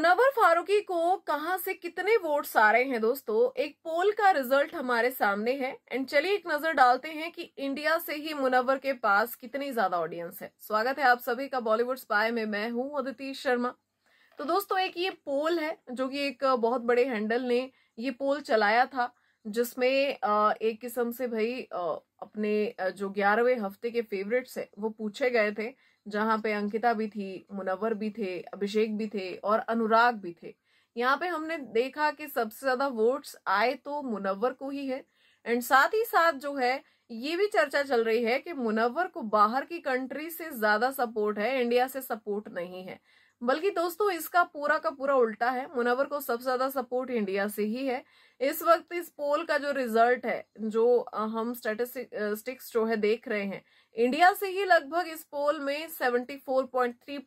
मुनावर फारूकी को कहां से कितने वोट्स आ रहे हैं दोस्तों एक पोल का रिजल्ट हमारे सामने है एंड चलिए एक नजर डालते हैं कि इंडिया से ही मुनावर के पास कितनी ज्यादा ऑडियंस है स्वागत है आप सभी का बॉलीवुड स्पाई में मैं हूं अदिति शर्मा तो दोस्तों एक ये पोल है जो कि एक बहुत बड़े हैंडल ने ये पोल चलाया था जिसमें एक किस्म से भाई अपने जो ग्यारहवें हफ्ते के फेवरेट्स है वो पूछे गए थे जहां पे अंकिता भी थी मुनवर भी थे अभिषेक भी थे और अनुराग भी थे यहाँ पे हमने देखा कि सबसे ज्यादा वोट्स आए तो मुनवर को ही है एंड साथ ही साथ जो है ये भी चर्चा चल रही है कि मुनव्वर को बाहर की कंट्री से ज्यादा सपोर्ट है इंडिया से सपोर्ट नहीं है बल्कि दोस्तों इसका पूरा का पूरा उल्टा है मुनव्वर को सबसे ज्यादा सपोर्ट इंडिया से ही है इस वक्त इस पोल का जो रिजल्ट है जो हम स्टेटिस्टिक्स जो है देख रहे हैं इंडिया से ही लगभग इस पोल में 74.3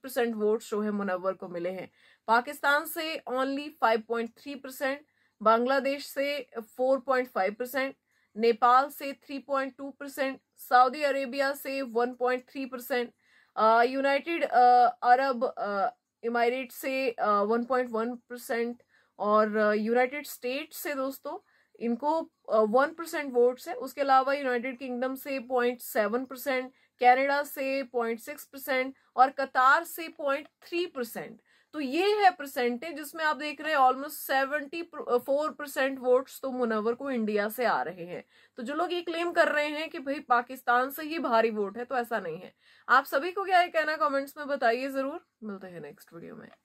परसेंट वोट जो है मुनव्वर को मिले हैं पाकिस्तान से ओनली 5.3 परसेंट बांग्लादेश से 4.5 परसेंट नेपाल से 3.2 परसेंट सऊदी अरेबिया से 1.3 परसेंट यूनाइटेड अरब इमारेट से 1.1 परसेंट और यूनाइटेड स्टेट से दोस्तों इनको वन परसेंट वोट्स है उसके अलावा यूनाइटेड किंगडम से पॉइंट सेवन परसेंट कैनेडा से पॉइंट सिक्स परसेंट और कतार से पॉइंट थ्री परसेंट तो ये है परसेंटेज जिसमें आप देख रहे हैं almost seventy four percent votes तो मुनवर को इंडिया से आ रहे हैं तो जो लोग ये क्लेम कर रहे हैं कि भाई पाकिस्तान से ही भारी वोट है तो ऐसा नहीं है आप सभी को क्या कहना कमेंट्स में बताइए जरूर मिलते हैं नेक्स्ट वीडियो में